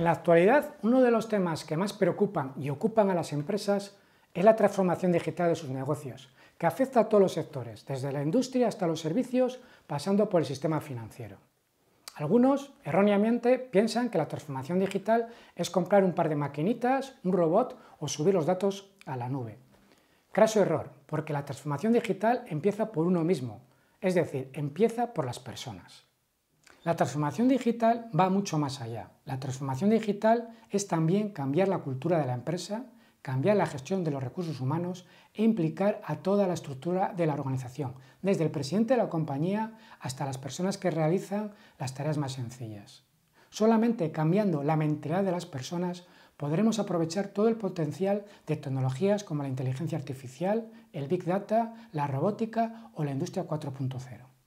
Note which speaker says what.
Speaker 1: En la actualidad, uno de los temas que más preocupan y ocupan a las empresas es la transformación digital de sus negocios, que afecta a todos los sectores, desde la industria hasta los servicios, pasando por el sistema financiero. Algunos, erróneamente, piensan que la transformación digital es comprar un par de maquinitas, un robot o subir los datos a la nube. Craso error, porque la transformación digital empieza por uno mismo, es decir, empieza por las personas. La transformación digital va mucho más allá. La transformación digital es también cambiar la cultura de la empresa, cambiar la gestión de los recursos humanos e implicar a toda la estructura de la organización, desde el presidente de la compañía hasta las personas que realizan las tareas más sencillas. Solamente cambiando la mentalidad de las personas podremos aprovechar todo el potencial de tecnologías como la inteligencia artificial, el big data, la robótica o la industria
Speaker 2: 4.0.